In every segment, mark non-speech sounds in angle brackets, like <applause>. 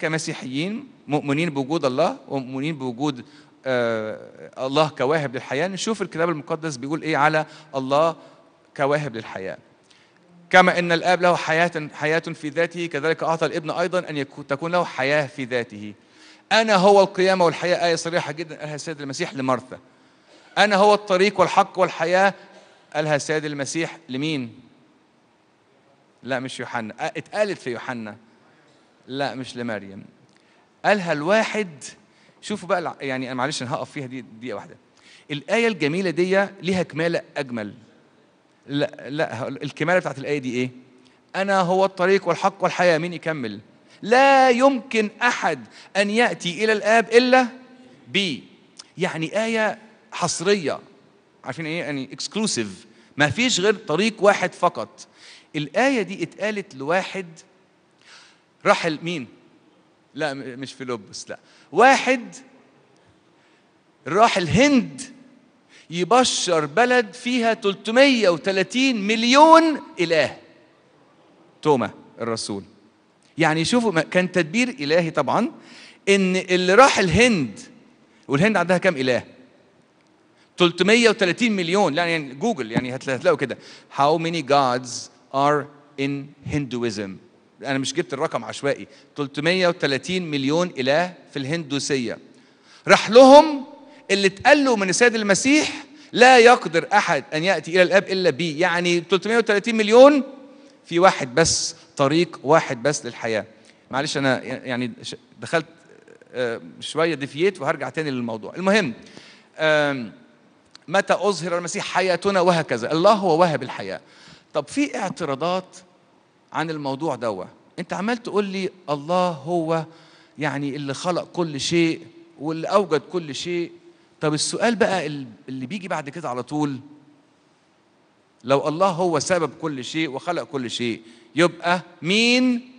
كمسيحيين مؤمنين بوجود الله ومؤمنين بوجود آه، الله كواهب للحياة نشوف الكتاب المقدس بيقول إيه على الله كواهب للحياة كما أن الآب له حياة حياة في ذاته كذلك أعطى الابن أيضا أن تكون له حياة في ذاته أنا هو القيامة والحياة آية صريحة جدا قالها السيد المسيح لمرثا أنا هو الطريق والحق والحياة قالها السيد المسيح لمين؟ لا مش يوحنا آه، اتقالت في يوحنا لا مش لمريم قالها الواحد شوفوا بقى يعني انا معلش انا هقف فيها دي دقيقه واحده الايه الجميله دي ليها كماله اجمل لا لا الكماله بتاعت الايه دي ايه انا هو الطريق والحق والحياه مين يكمل لا يمكن احد ان ياتي الى الاب الا بي يعني ايه حصريه عارفين ايه يعني اكسكلوسيف ما فيش غير طريق واحد فقط الايه دي اتقالت لواحد رحل مين لا مش فيلبس لا واحد راح الهند يبشر بلد فيها 330 مليون إله توما الرسول يعني شوفوا كان تدبير إلهي طبعا إن اللي راح الهند والهند عندها كام إله 330 مليون يعني, يعني جوجل يعني هتلاقوا كده How many gods are in Hinduism انا مش جبت الرقم عشوائي 330 مليون اله في الهندوسيه راح لهم اللي اتقال له من السيد المسيح لا يقدر احد ان ياتي الى الاب الا بي يعني 330 مليون في واحد بس طريق واحد بس للحياه معلش انا يعني دخلت آه، شويه ديفييت وهرجع تاني للموضوع المهم متى اظهر المسيح حياتنا وهكذا الله هو واهب الحياه طب في اعتراضات عن الموضوع دوت انت عمال تقول لي الله هو يعني اللي خلق كل شيء واللي اوجد كل شيء طب السؤال بقى اللي بيجي بعد كده على طول لو الله هو سبب كل شيء وخلق كل شيء يبقى مين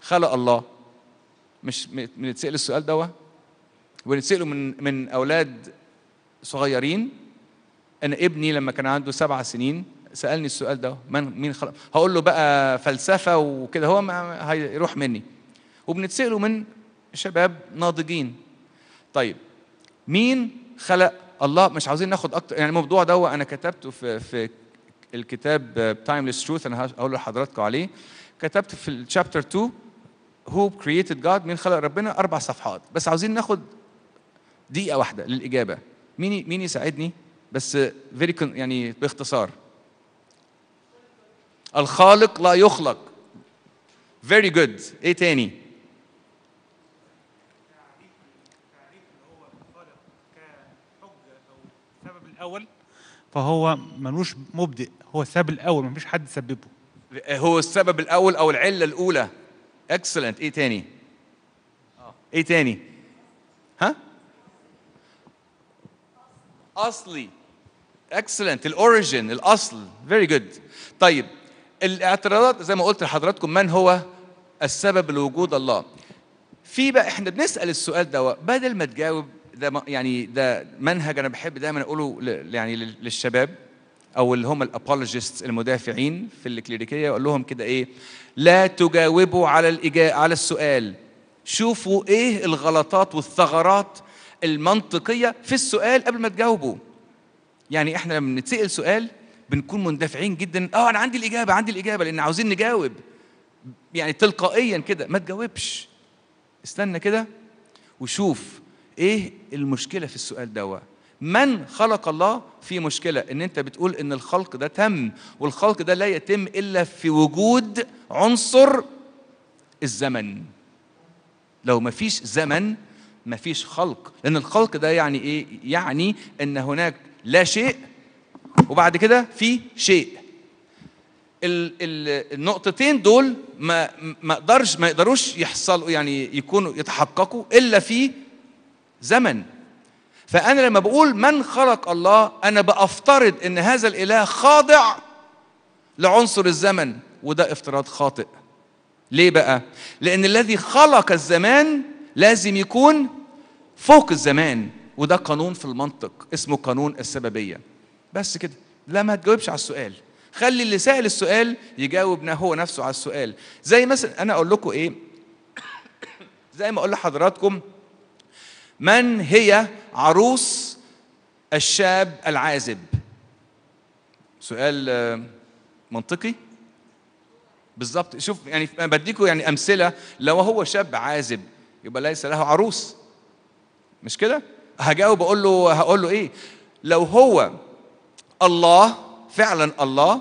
خلق الله مش بنتسال السؤال دوت ونتساله من من اولاد صغيرين انا ابني لما كان عنده سبع سنين سالني السؤال ده من مين خلق هقول له بقى فلسفه وكده هو ما هيروح مني وبنتساله من شباب ناضجين طيب مين خلق الله مش عاوزين ناخد اكتر يعني الموضوع ده انا كتبته في في الكتاب تايمليس تروث انا هقول لحضراتكم عليه كتبت في الشابتر 2 هو كرييتد جاد مين خلق ربنا اربع صفحات بس عاوزين ناخد دقيقه واحده للاجابه مين مين يساعدني بس فيري يعني باختصار الخالق لا يخلق very good ايه تاني الاول فهو ملوش مبدئ هو السبب الاول مفيش حد سببه هو السبب الاول او العله الاولى اكسلنت ايه تاني ايه تاني ها اصلي اكسلنت الاوريجن الاصل فيري جود طيب الاعتراضات زي ما قلت لحضراتكم من هو السبب لوجود الله في بقى احنا بنسال السؤال ده بدل ما تجاوب ده يعني ده منهج انا بحب دايما اقوله يعني للشباب او اللي هم الابولوجيست المدافعين في الكليريكيه اقول لهم كده ايه لا تجاوبوا على الإجا... على السؤال شوفوا ايه الغلطات والثغرات المنطقيه في السؤال قبل ما تجاوبوا يعني احنا لما بنتسال سؤال بنكون مندفعين جدا اه انا عندي الاجابه عندي الاجابه لان عاوزين نجاوب يعني تلقائيا كده ما تجاوبش استنى كده وشوف ايه المشكله في السؤال ده من خلق الله في مشكلة إن أنت بتقول إن الخلق ده تم والخلق ده لا يتم إلا في وجود عنصر الزمن لو ما فيش زمن ما فيش خلق لأن الخلق ده يعني إيه؟ يعني إن هناك لا شيء وبعد كده في شيء النقطتين دول ما ما اقدرش ما يقدروش يحصلوا يعني يكونوا يتحققوا الا في زمن فانا لما بقول من خلق الله انا بافترض ان هذا الاله خاضع لعنصر الزمن وده افتراض خاطئ ليه بقى لان الذي خلق الزمان لازم يكون فوق الزمان وده قانون في المنطق اسمه قانون السببيه بس كده لا ما تجاوبش على السؤال خلي اللي سأل السؤال يجاوب هو نفسه على السؤال زي مثلا انا اقول لكم ايه <coughs> زي ما اقول لحضراتكم من هي عروس الشاب العازب سؤال آه، منطقي بالظبط شوف يعني بديكم يعني امثله لو هو شاب عازب يبقى ليس له عروس مش كده هجاوب اقول له هقول له ايه لو هو الله فعلا الله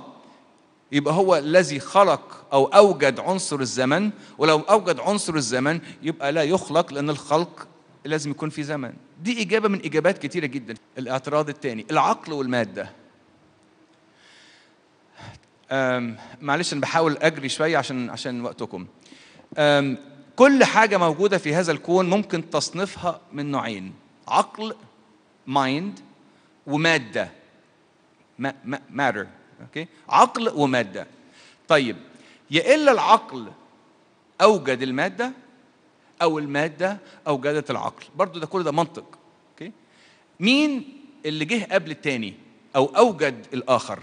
يبقى هو الذي خلق او اوجد عنصر الزمن ولو اوجد عنصر الزمن يبقى لا يخلق لان الخلق لازم يكون في زمن دي اجابه من اجابات كتيره جدا الاعتراض الثاني العقل والماده معلش انا بحاول اجري شويه عشان عشان وقتكم كل حاجه موجوده في هذا الكون ممكن تصنيفها من نوعين عقل مايند وماده matter اوكي عقل وماده طيب يا الا العقل اوجد الماده او الماده اوجدت العقل برضو ده كل ده منطق اوكي مين اللي جه قبل التاني او اوجد الاخر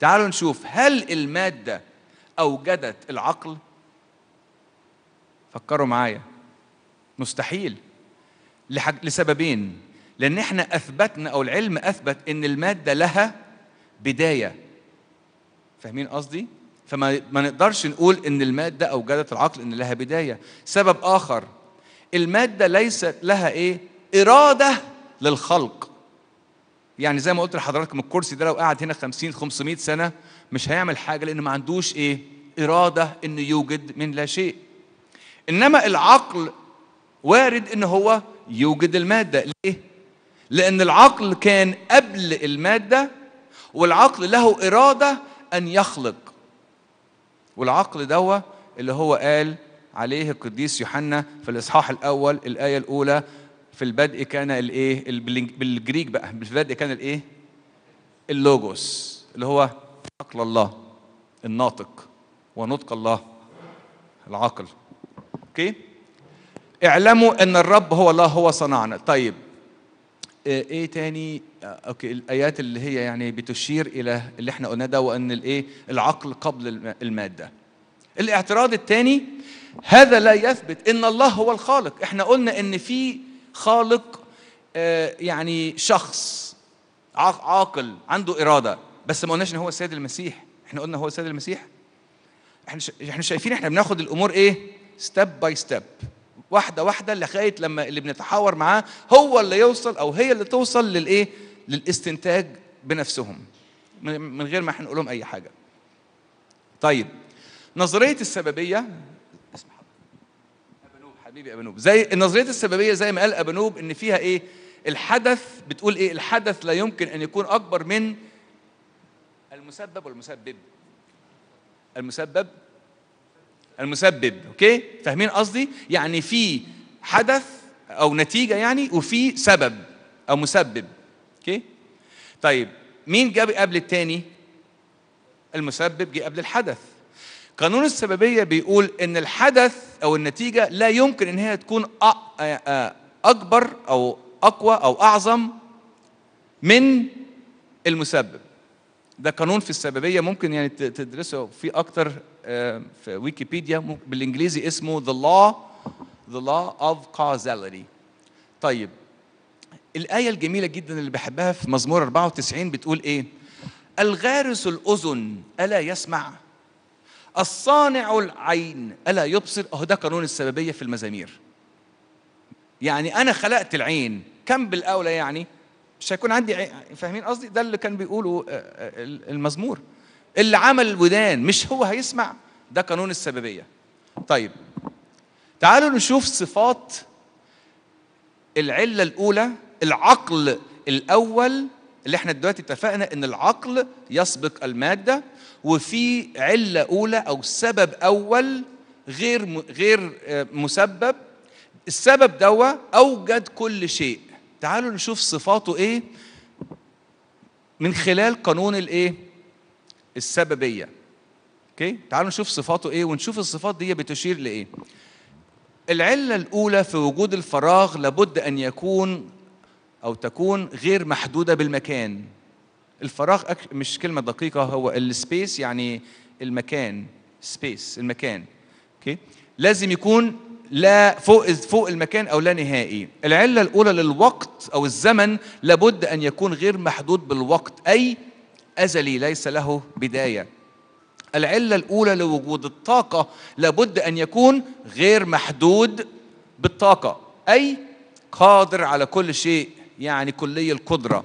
تعالوا نشوف هل الماده اوجدت العقل فكروا معايا مستحيل لسببين لأن احنا أثبتنا أو العلم أثبت إن المادة لها بداية فاهمين قصدي؟ فما ما نقدرش نقول إن المادة أوجدت العقل إن لها بداية سبب آخر المادة ليست لها إيه؟ إرادة للخلق يعني زي ما قلت لحضراتكم الكرسي ده لو قعد هنا 50 500 سنة مش هيعمل حاجة لأنه ما عندوش إيه؟ إرادة إنه يوجد من لا شيء إنما العقل وارد إن هو يوجد المادة ليه؟ لأن العقل كان قبل المادة والعقل له إرادة أن يخلق والعقل دوا اللي هو قال عليه القديس يوحنا في الإصحاح الأول الآية الأولى في البدء كان الإيه بالجريك بقى في البدء كان الإيه اللوجوس اللي هو عقل الله الناطق ونطق الله العقل اوكي اعلموا ان الرب هو الله هو صنعنا طيب آه، ايه تاني آه، اوكي الايات اللي هي يعني بتشير الى اللي احنا قلناه ده وان الايه العقل قبل الماده الاعتراض الثاني هذا لا يثبت ان الله هو الخالق احنا قلنا ان في خالق آه، يعني شخص عاقل عنده اراده بس ما قلناش ان هو السيد المسيح احنا قلنا هو السيد المسيح احنا احنا شايفين احنا بناخد الامور ايه ستيب باي ستيب واحده واحده لغايه لما اللي بنتحاور معاه هو اللي يوصل او هي اللي توصل للايه للاستنتاج بنفسهم من غير ما احنا نقول لهم اي حاجه طيب نظريه السببيه حبيبي ابنوب زي نظريه السببيه زي ما قال ابنوب ان فيها ايه الحدث بتقول ايه الحدث لا يمكن ان يكون اكبر من المسبب والمسبب المسبب المسبب اوكي فاهمين قصدي يعني في حدث او نتيجه يعني وفي سبب او مسبب اوكي طيب مين جاب قبل التاني المسبب جه قبل الحدث قانون السببيه بيقول ان الحدث او النتيجه لا يمكن ان هي تكون اكبر او اقوى او اعظم من المسبب ده قانون في السببيه ممكن يعني تدرسه في اكتر آه، في ويكيبيديا بالانجليزي اسمه the law the law of causality طيب الايه الجميله جدا اللي بحبها في مزمور 94 بتقول ايه الغارس الاذن الا يسمع الصانع العين الا يبصر اهو ده قانون السببيه في المزامير يعني انا خلقت العين كم بالاولى يعني مش هيكون عندي فاهمين قصدي ده اللي كان بيقوله آه، آه، المزمور اللي عمل الودان مش هو هيسمع ده قانون السببيه طيب تعالوا نشوف صفات العله الاولى العقل الاول اللي احنا دلوقتي اتفقنا ان العقل يسبق الماده وفي عله اولى او سبب اول غير غير آه، مسبب السبب دوا اوجد كل شيء تعالوا نشوف صفاته ايه من خلال قانون الايه السببيه اوكي تعالوا نشوف صفاته ايه ونشوف الصفات دي بتشير لايه العله الاولى في وجود الفراغ لابد ان يكون او تكون غير محدوده بالمكان الفراغ أك... مش كلمه دقيقه هو السبيس يعني المكان سبيس المكان اوكي لازم يكون لا فوق فوق المكان او لا نهائي العله الاولى للوقت او الزمن لابد ان يكون غير محدود بالوقت اي ازلي ليس له بدايه العله الاولى لوجود الطاقه لابد ان يكون غير محدود بالطاقه اي قادر على كل شيء يعني كلي القدره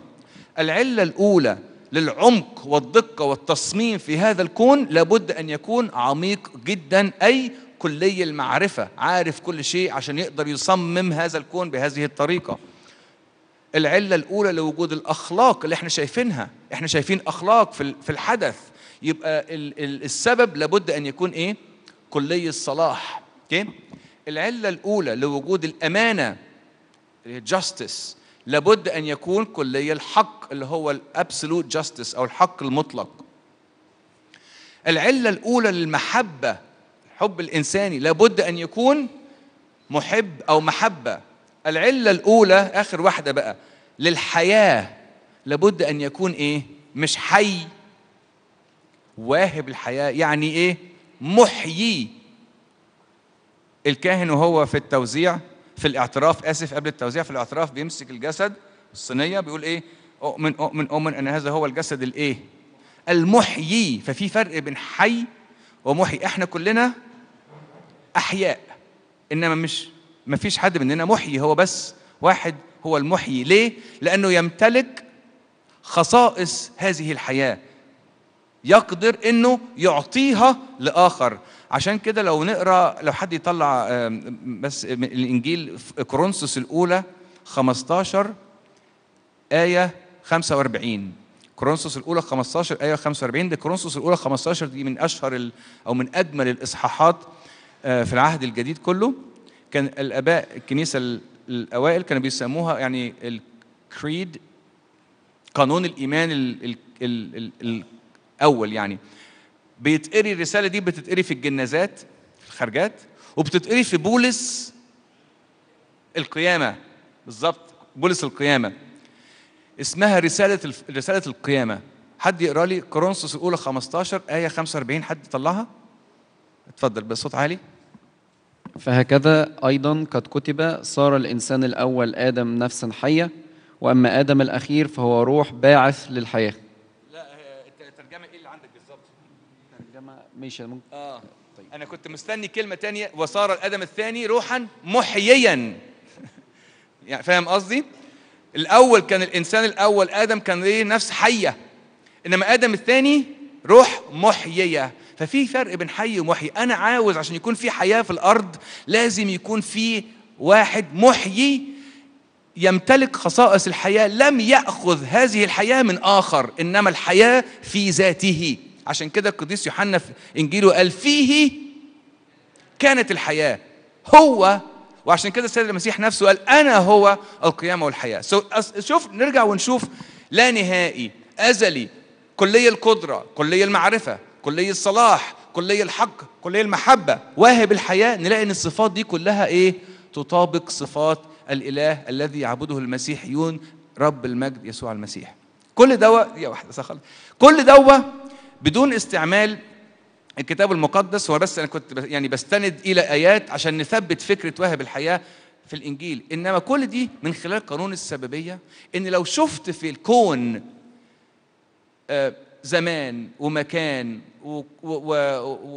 العله الاولى للعمق والدقه والتصميم في هذا الكون لابد ان يكون عميق جدا اي كلي المعرفة عارف كل شيء عشان يقدر يصمم هذا الكون بهذه الطريقة العلة الأولى لوجود الأخلاق اللي احنا شايفينها احنا شايفين أخلاق في الحدث يبقى السبب لابد أن يكون إيه كلي الصلاح العلة الأولى لوجود الأمانة justice لابد أن يكون كلي الحق اللي هو الأبسلوت جاستس أو الحق المطلق العلة الأولى للمحبة الحب الإنساني لابد أن يكون محب أو محبة العلة الأولى آخر واحدة بقى للحياة لابد أن يكون إيه مش حي واهب الحياة يعني إيه محيي الكاهن وهو في التوزيع في الاعتراف آسف قبل التوزيع في الاعتراف بيمسك الجسد الصينية بيقول إيه أؤمن أؤمن أؤمن أن هذا هو الجسد الإيه المحيي ففي فرق بين حي ومحيي احنا كلنا أحياء إنما مش ما فيش حد مننا محيي هو بس واحد هو المحيي ليه؟ لأنه يمتلك خصائص هذه الحياة يقدر انه يعطيها لاخر عشان كده لو نقرا لو حد يطلع آه، بس الانجيل كورنثوس الاولى 15 ايه 45 كورنثوس الاولى 15 ايه 45 دي كورنثوس الاولى 15 دي من اشهر او من اجمل الاصحاحات آه، في العهد الجديد كله كان الاباء الكنيسه الاوائل كانوا بيسموها يعني الكريد قانون الايمان الاول يعني بيتقري الرساله دي بتتقري في الجنازات في الخارجات وبتتقري في بولس القيامه بالظبط بولس القيامه اسمها رساله رساله القيامه حد يقرا لي كورنثوس الاولى 15 ايه 45 حد يطلعها اتفضل بصوت عالي فهكذا أيضا قد كتب صار الإنسان الأول آدم نفسا حية وأما آدم الأخير فهو روح باعث للحياة لا الترجمة إيه اللي عندك بالظبط؟ الترجمة ماشي ممكن آه طيب. أنا كنت مستني كلمة تانية وصار الآدم الثاني روحا محييا <laughs> يعني فاهم قصدي؟ الأول كان الإنسان الأول آدم كان ليه نفس حية إنما آدم الثاني روح محيية ففي فرق بين حي ومحيي انا عاوز عشان يكون في حياه في الارض لازم يكون في واحد محيي يمتلك خصائص الحياه لم ياخذ هذه الحياه من اخر انما الحياه في ذاته عشان كده القديس يوحنا في انجيله قال فيه كانت الحياه هو وعشان كده السيد المسيح نفسه قال انا هو القيامه والحياه سو شوف نرجع ونشوف لا نهائي ازلي كليه القدره كليه المعرفه كلية الصلاح كلية الحق كلية المحبة واهب الحياة نلاقي أن الصفات دي كلها إيه تطابق صفات الإله الذي يعبده المسيحيون رب المجد يسوع المسيح كل دواء يا واحدة سخل كل دواء بدون استعمال الكتاب المقدس هو بس أنا كنت يعني بستند إلى آيات عشان نثبت فكرة واهب الحياة في الإنجيل إنما كل دي من خلال قانون السببية إن لو شفت في الكون آه، زمان ومكان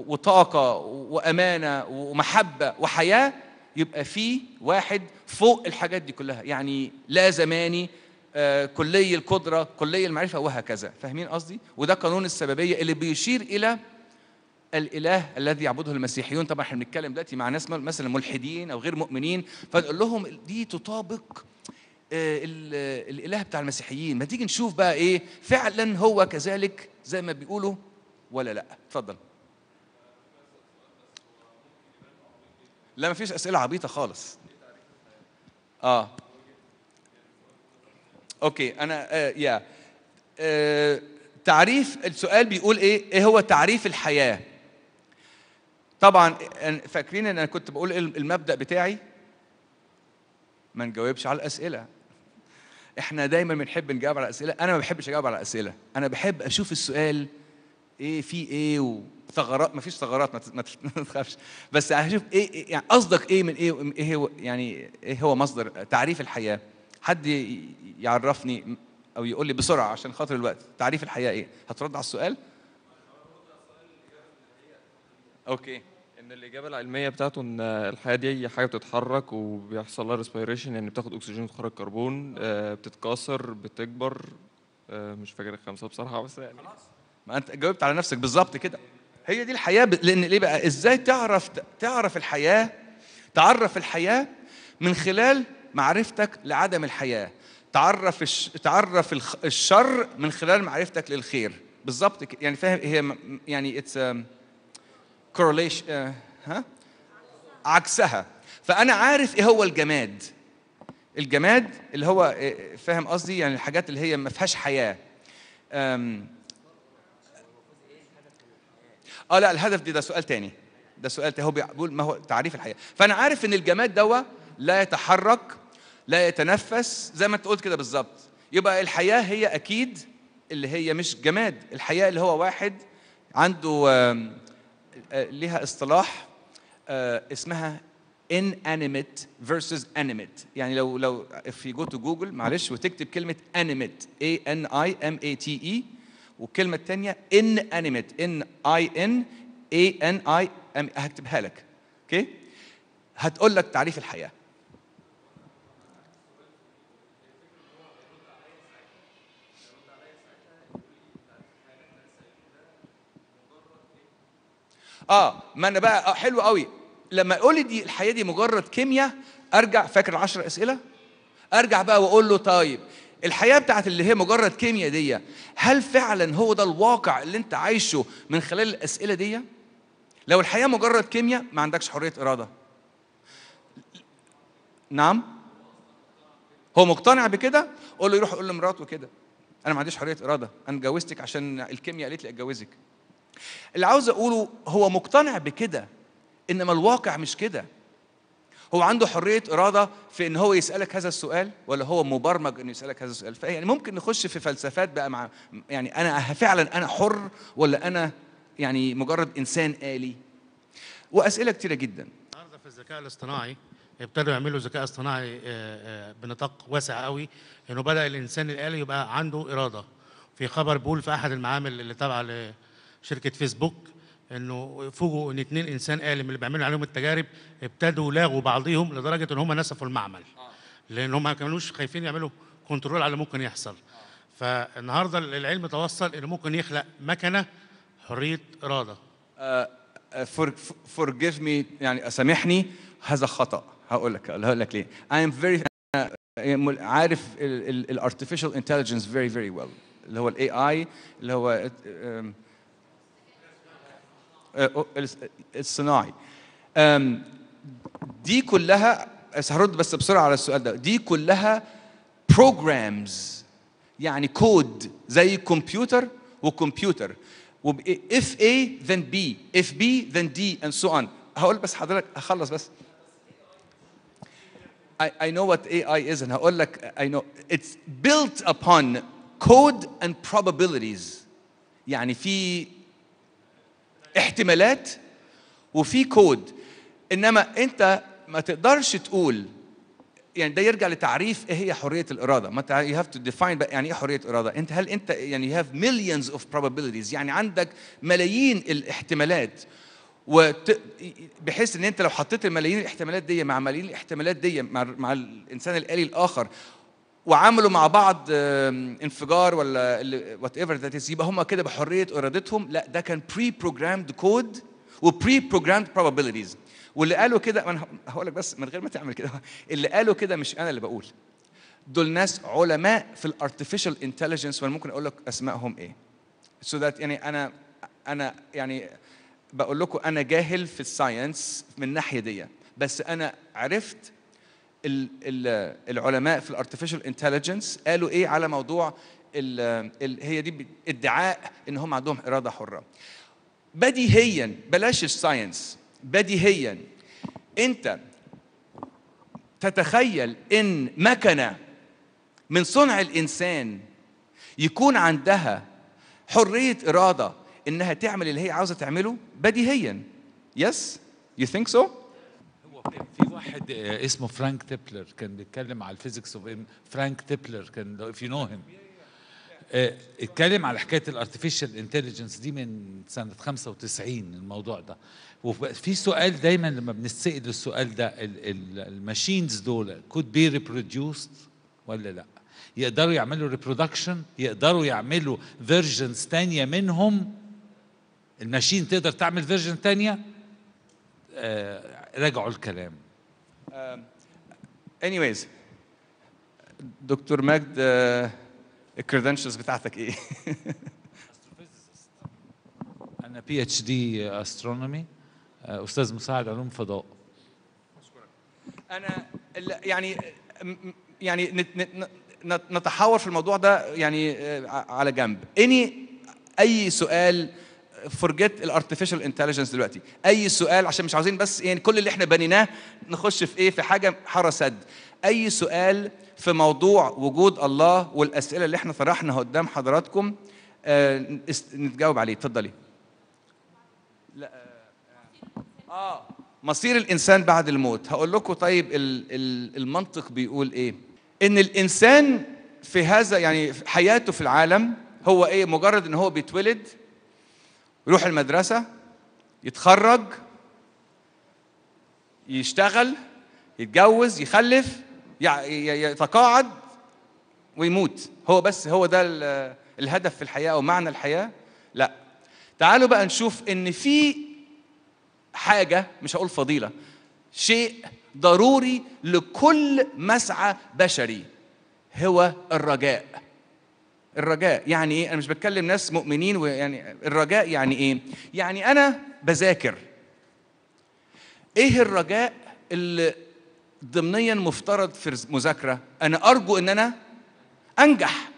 وطاقة وأمانة ومحبة وحياة يبقى في واحد فوق الحاجات دي كلها يعني لا زماني آه، كلي القدرة كلي المعرفة وهكذا فاهمين قصدي؟ وده قانون السببية اللي بيشير إلى الاله الذي يعبده المسيحيون طبعا احنا بنتكلم دلوقتي مع ناس مثلا ملحدين او غير مؤمنين فنقول لهم دي تطابق آه، الاله بتاع المسيحيين ما تيجي نشوف بقى ايه فعلا هو كذلك زي ما بيقولوا ولا لا اتفضل لا ما فيش اسئله عبيطه خالص اه اوكي انا آه يا آه تعريف السؤال بيقول ايه ايه هو تعريف الحياه طبعا فاكرين ان انا كنت بقول إيه المبدا بتاعي ما نجاوبش على الاسئله احنا دايما بنحب نجاوب على الاسئله انا ما بحبش اجاوب على الاسئله انا بحب اشوف السؤال ايه في ايه وثغرات مفيش ثغرات ما <laughs> تخافش بس هشوف ايه،, ايه يعني قصدك ايه من ايه ايه هو يعني ايه هو مصدر تعريف الحياه حد يعرفني او يقول لي بسرعه عشان خاطر الوقت تعريف الحياه ايه هترد على السؤال اوكي ان الاجابه العلميه بتاعته ان الحياه دي حاجه بتتحرك وبيحصل لها ريسبيريشن يعني بتاخد اكسجين وتخرج كربون آه، بتتكاثر بتكبر آه، مش فاكر الخمسه بصراحه بس يعني خلاص ما انت جاوبت على نفسك بالظبط كده هي دي الحياه لان ليه بقى ازاي تعرف تعرف الحياه تعرف الحياه من خلال معرفتك لعدم الحياه تعرف تعرف الشر من خلال معرفتك للخير بالظبط كده يعني فاهم هي يعني اتس آه، كورليشن ها عكسها فانا عارف ايه هو الجماد الجماد اللي هو آه، فاهم قصدي يعني الحاجات اللي هي ما فيهاش حياه اه لا الهدف دي ده سؤال تاني ده سؤال تاني هو بيقول ما هو تعريف الحياه فانا عارف ان الجماد دوا لا يتحرك لا يتنفس زي ما انت قلت كده بالظبط يبقى الحياه هي اكيد اللي هي مش جماد الحياه اللي هو واحد عنده آه، ليها اصطلاح آه، اسمها inanimate versus animate يعني لو لو في جو تو جوجل معلش وتكتب كلمة animate A N I M A T E والكلمه الثانيه ان انيميت ان اي ان اي ان اي ام هكتبها لك اوكي هتقول لك تعريف الحياه اه ما انا بقى آه حلو قوي لما اقول لي دي الحياه دي مجرد كيمياء ارجع فاكر 10 اسئله ارجع بقى واقول له طيب الحياه بتاعت اللي هي مجرد كيمياء دي هل فعلا هو ده الواقع اللي انت عايشه من خلال الاسئله دي لو الحياه مجرد كيمياء ما عندكش حريه اراده نعم هو مقتنع بكده قول له يروح يقول لمراته كده انا ما عنديش حريه اراده انا جوزتك عشان الكيمياء قالت لي اتجوزك اللي عاوز اقوله هو مقتنع بكده انما الواقع مش كده هو عنده حرية إرادة في إن هو يسألك هذا السؤال ولا هو مبرمج إنه يسألك هذا السؤال يعني ممكن نخش في فلسفات بقى مع يعني أنا أه- فعلا أنا حر ولا أنا يعني مجرد إنسان آلي وأسئلة كتيرة جدا النهارده في الذكاء الاصطناعي ابتدوا يعملوا ذكاء اصطناعي آه، آه، بنطاق واسع قوي انه بدا الانسان الالي يبقى عنده اراده في خبر بول في احد المعامل اللي تابعه لشركه فيسبوك انه فوجئوا ان اتنين انسان آلم اللي بيعملوا عليهم التجارب ابتدوا لاغوا بعضهم لدرجه ان هم نسفوا المعمل آه. لان هم ما كانوش خايفين يعملوا كنترول على اللي ممكن يحصل فالنهارده العلم توصل انه ممكن يخلق مكنه حريه اراده آه، آه، forgive مي يعني سامحني هذا خطا هقول لك هقول لك ليه اي ام فيري عارف الارتفيشال انتليجنس فيري فيري ويل اللي هو الاي اي اللي هو آه، الصناعي دي كلها هرد بس بسرعه على السؤال ده دي كلها بروجرامز يعني كود زي كمبيوتر وكمبيوتر if A then B if B then D and so on هقول بس حضرتك هخلص بس I, I know what AI is and هقول لك I know it's built upon code and probabilities يعني في احتمالات وفي كود انما انت ما تقدرش تقول يعني ده يرجع لتعريف ايه هي حريه الاراده ما يو هاف تو ديفاين يعني ايه حريه الاراده انت هل انت يعني يو هاف مليونز اوف probabilities يعني عندك ملايين الاحتمالات وت... بحيث ان انت لو حطيت الملايين الاحتمالات دي مع ملايين الاحتمالات دي مع... مع الانسان الالي الاخر وعملوا مع بعض انفجار ولا وات ايفر ذات از يبقى هم كده بحريه ارادتهم لا ده كان بري بروجرامد كود وبري بروجرامد probabilities واللي قالوا كده انا هقول لك بس من غير ما تعمل كده اللي قالوا كده مش انا اللي بقول دول ناس علماء في الارتفيشال انتليجنس وانا ممكن اقول لك اسمائهم ايه سو so ذات يعني انا انا يعني بقول لكم انا جاهل في الساينس من الناحيه دي بس انا عرفت العلماء في الارتفيشال انتليجنس قالوا ايه على موضوع الـ الـ هي دي ادعاء ان هم عندهم اراده حره بديهيا بلاش الساينس بديهيا انت تتخيل ان مكنه من صنع الانسان يكون عندها حريه اراده انها تعمل اللي هي عاوزه تعمله بديهيا يس يو ثينك سو هو في واحد آه، اسمه فرانك تيبلر كان بيتكلم على الفيزيكس اوف فرانك تيبلر كان اف يو نو هيم اتكلم على حكايه الارتفيشال انتليجنس دي من سنه 95 الموضوع ده وفي سؤال دايما لما بنتسال السؤال ده الماشينز دول كود بي ريبروديوست ولا لا يقدروا يعملوا ريبرودكشن يقدروا يعملوا فيرجنز تانية منهم الماشين تقدر تعمل فيرجن تانية آه راجعوا الكلام Um, anyways دكتور مجد الكريدنشلز بتاعتك ايه؟ <laughs> انا بي اتش دي استرونومي استاذ مساعد علوم فضاء انا يعني يعني نتحاور في الموضوع ده يعني آه، على جنب اني اي سؤال فورجيت الارتفيشال انتليجنس دلوقتي اي سؤال عشان مش عاوزين بس يعني كل اللي احنا بنيناه نخش في ايه في حاجه حاره سد اي سؤال في موضوع وجود الله والاسئله اللي احنا طرحنا قدام حضراتكم آه نتجاوب عليه اتفضلي لا آه،, اه مصير الانسان بعد الموت هقول لكم طيب المنطق بيقول ايه ان الانسان في هذا يعني حياته في العالم هو ايه مجرد ان هو بيتولد يروح المدرسة يتخرج يشتغل يتجوز يخلف يتقاعد ويموت هو بس هو ده الهدف في الحياة أو معنى الحياة لا تعالوا بقى نشوف إن في حاجة مش هقول فضيلة شيء ضروري لكل مسعى بشري هو الرجاء الرجاء يعني ايه انا مش بتكلم ناس مؤمنين ويعني الرجاء يعني ايه يعني انا بذاكر ايه الرجاء اللي ضمنيا مفترض في المذاكره انا ارجو ان انا انجح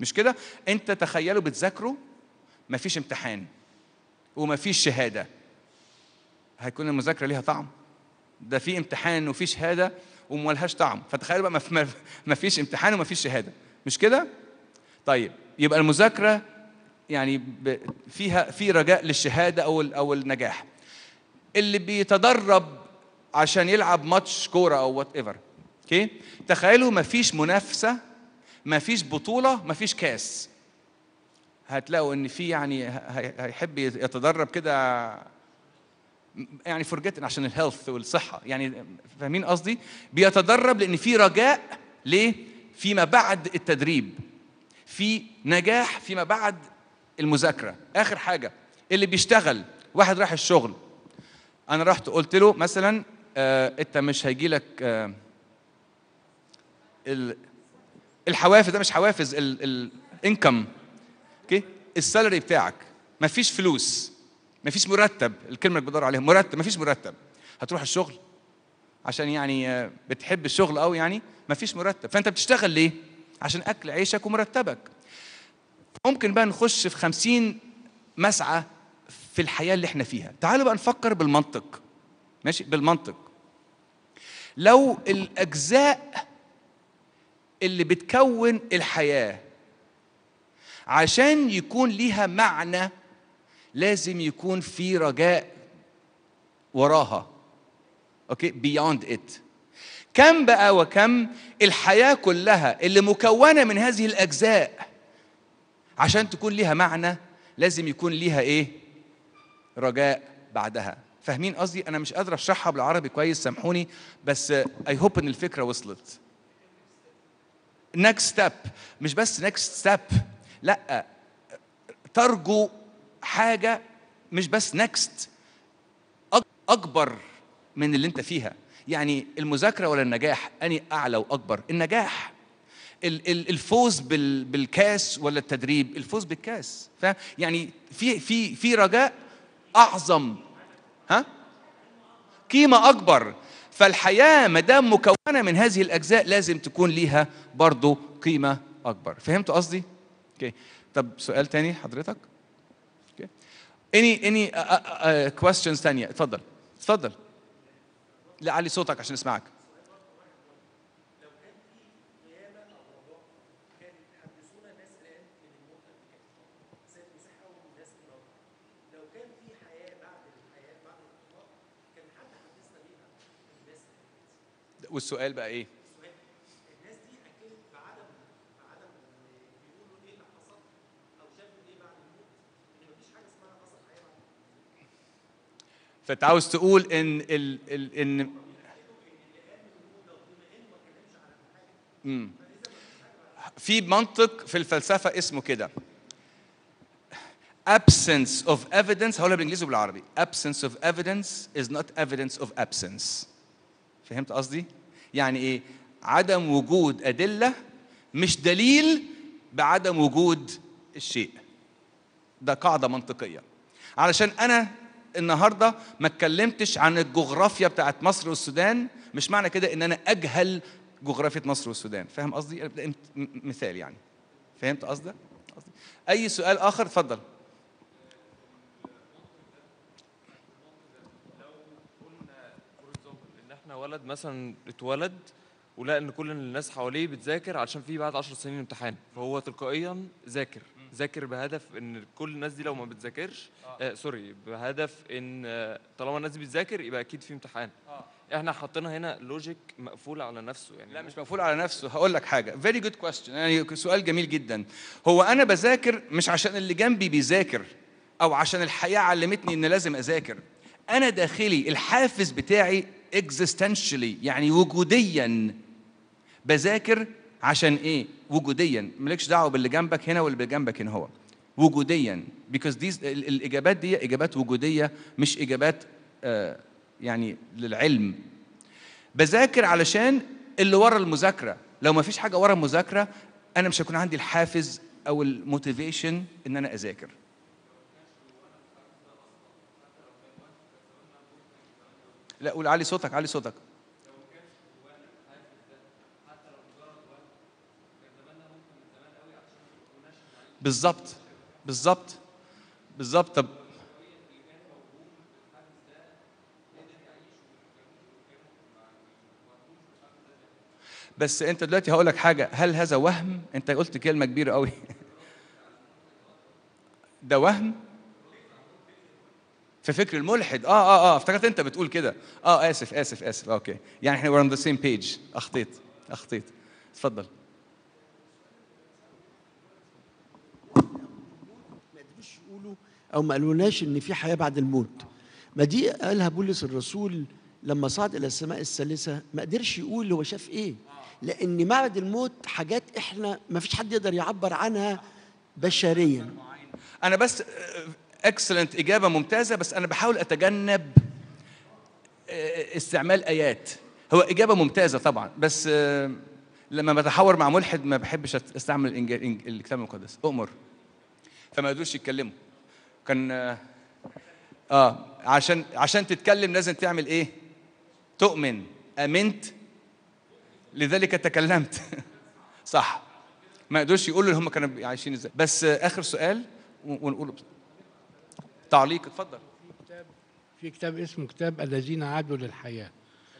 مش كده انت تخيلوا بتذاكروا مفيش امتحان ومفيش شهاده هيكون المذاكره ليها طعم ده في امتحان وفي شهاده وملهاش طعم فتخيلوا بقى مفيش امتحان ومفيش شهاده مش كده طيب يبقى المذاكره يعني فيها في رجاء للشهاده او او النجاح اللي بيتدرب عشان يلعب ماتش كوره او وات ايفر اوكي تخيلوا مفيش منافسه مفيش بطوله مفيش كاس هتلاقوا ان في يعني هيحب يتدرب كده يعني فرجت عشان الهيلث والصحه يعني فاهمين قصدي بيتدرب لان في رجاء ليه فيما بعد التدريب في نجاح فيما بعد المذاكرة آخر حاجة اللي بيشتغل واحد راح الشغل أنا رحت قلت له مثلا آه أنت مش هيجي لك آه الحوافز ده مش حوافز الانكم اوكي السالري بتاعك مفيش فلوس مفيش مرتب الكلمه اللي بدور عليها مرتب مفيش مرتب هتروح الشغل عشان يعني آه، بتحب الشغل قوي يعني مفيش مرتب فانت بتشتغل ليه عشان أكل عيشك ومرتبك ممكن بقى نخش في خمسين مسعى في الحياة اللي احنا فيها تعالوا بقى نفكر بالمنطق ماشي بالمنطق لو الأجزاء اللي بتكون الحياة عشان يكون ليها معنى لازم يكون في رجاء وراها اوكي بيوند ات كم بقى وكم الحياة كلها اللي مكونة من هذه الأجزاء عشان تكون ليها معنى لازم يكون ليها إيه؟ رجاء بعدها فاهمين قصدي أنا مش قادر أشرحها بالعربي كويس سامحوني بس أي هوب إن الفكرة وصلت نكست ستيب مش بس نكست ستيب لا ترجو حاجة مش بس نكست أكبر من اللي أنت فيها يعني المذاكرة ولا النجاح أني أعلى وأكبر النجاح الفوز بالكاس ولا التدريب الفوز بالكاس فاهم يعني في في في رجاء اعظم ها قيمه اكبر فالحياه ما دام مكونه من هذه الاجزاء لازم تكون ليها برضه قيمه اكبر فهمت قصدي اوكي طب سؤال تاني حضرتك اوكي اني اني كويستشنز تانية اتفضل اتفضل لا علي صوتك عشان اسمعك والسؤال بقى ايه؟ فانت عاوز تقول ان ال ال ان في منطق في الفلسفه اسمه كده absence of evidence هقولها بالانجليزي وبالعربي absence of evidence is not evidence of absence فهمت قصدي يعني ايه عدم وجود ادله مش دليل بعدم وجود الشيء ده قاعده منطقيه علشان انا النهارده ما اتكلمتش عن الجغرافيا بتاعت مصر والسودان مش معنى كده ان انا اجهل جغرافيه مصر والسودان فاهم قصدي مثال يعني فهمت قصدك اي سؤال اخر اتفضل ولد مثلا اتولد ولقى ان كل الناس حواليه بتذاكر عشان في بعد 10 سنين امتحان فهو تلقائيا ذاكر ذاكر بهدف ان كل الناس دي لو ما بتذاكرش آه سوري آه، بهدف ان آه، طالما الناس دي بتذاكر يبقى اكيد في امتحان آه. احنا حطينا هنا لوجيك مقفول على نفسه يعني لا مش مقفول على نفسه هقول لك حاجه فيري جود كويستشن يعني سؤال جميل جدا هو انا بذاكر مش عشان اللي جنبي بيذاكر او عشان الحياه علمتني ان لازم اذاكر انا داخلي الحافز بتاعي اكزيستنشلي يعني وجوديا بذاكر عشان ايه وجوديا مالكش دعوه باللي جنبك هنا واللي جنبك هنا هو وجوديا بيكوز these الاجابات دي اجابات وجوديه مش اجابات آه، يعني للعلم بذاكر علشان اللي ورا المذاكره لو ما فيش حاجه ورا المذاكره انا مش هيكون عندي الحافز او الموتيفيشن ان انا اذاكر لا قول علي صوتك علي صوتك بالظبط بالظبط بالظبط طب بس انت دلوقتي هقول لك حاجه هل هذا وهم انت قلت كلمه كبيره قوي <laughs> ده وهم في فكر الملحد اه اه اه افتكرت انت بتقول كده اه اسف اسف اسف اوكي يعني احنا we're on the same اخطيت اخطيت اتفضل او ما قالولناش ان في حياه بعد الموت ما دي قالها بولس الرسول لما صعد الى السماء الثالثه ما قدرش يقول هو شاف ايه لان بعد الموت حاجات احنا ما فيش حد يقدر يعبر عنها بشريا انا بس اكسلنت اجابه ممتازه بس انا بحاول اتجنب آه، استعمال ايات هو اجابه ممتازه طبعا بس آه، لما بتحاور مع ملحد ما بحبش استعمل الكتاب المقدس اؤمر فما يقدرش يتكلموا كان اه عشان عشان تتكلم لازم تعمل ايه تؤمن امنت لذلك تكلمت <laughs> صح ما يقدرش يقولوا هم كانوا عايشين ازاي بس اخر سؤال ونقوله تعليق اتفضل في كتاب في كتاب اسمه كتاب الذين عادوا للحياه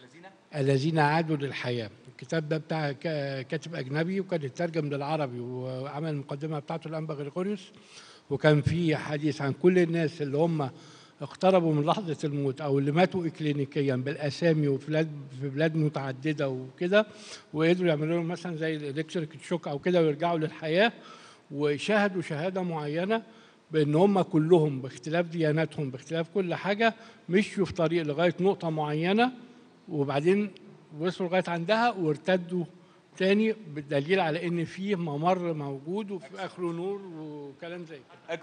الذين الذين عادوا للحياه الكتاب ده بتاع كاتب اجنبي وكان اترجم للعربي وعمل المقدمه بتاعته الانبا غريغوريوس وكان في حديث عن كل الناس اللي هم اقتربوا من لحظة الموت أو اللي ماتوا إكلينيكيا بالأسامي وفي بلاد في بلاد متعددة وكده وقدروا يعملوا لهم مثلا زي الإلكتريك شوك أو كده ويرجعوا للحياة وشهدوا شهادة معينة بأن هم كلهم باختلاف دياناتهم باختلاف كل حاجة مشوا في طريق لغاية نقطة معينة وبعدين وصلوا لغاية عندها وارتدوا تاني بالدليل على ان فيه ممر موجود وفي اخره نور وكلام زي كده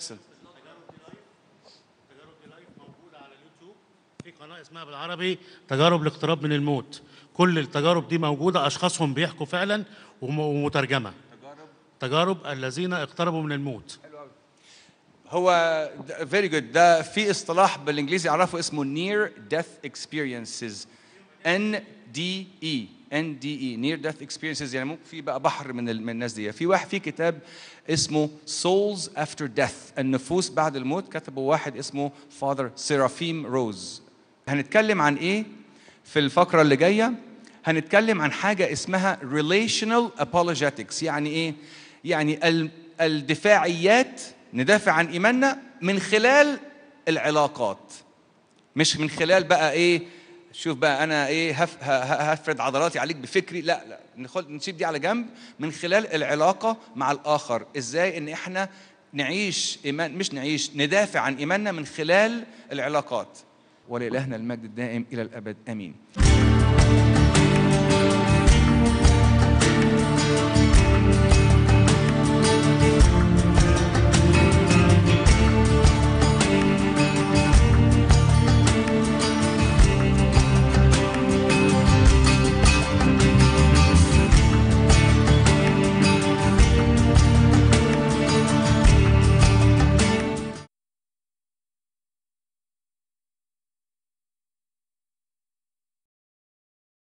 اليوتيوب في قناه اسمها بالعربي تجارب الاقتراب من الموت كل التجارب دي موجوده اشخاصهم بيحكوا فعلا ومترجمه تجارب تجارب الذين اقتربوا من الموت هو فيري جود ده في اصطلاح بالانجليزي اعرفه اسمه نير ديث اكسبيرينسز ان دي اي ان دي اي نير ديث اكسبيرينسز يعني ممكن في بقى بحر من الناس دي في واحد في كتاب اسمه سولز افتر ديث النفوس بعد الموت كتبه واحد اسمه فاذر سيرافيم روز هنتكلم عن ايه في الفقره اللي جايه هنتكلم عن حاجه اسمها ريليشنال ابولوجيتكس يعني ايه يعني الدفاعيات ندافع عن ايماننا من خلال العلاقات مش من خلال بقى ايه شوف بقى انا ايه هفرد عضلاتي عليك بفكري لا لا نسيب دي على جنب من خلال العلاقه مع الاخر ازاي ان احنا نعيش ايمان مش نعيش ندافع عن ايماننا من خلال العلاقات ولالهنا المجد الدائم الى الابد امين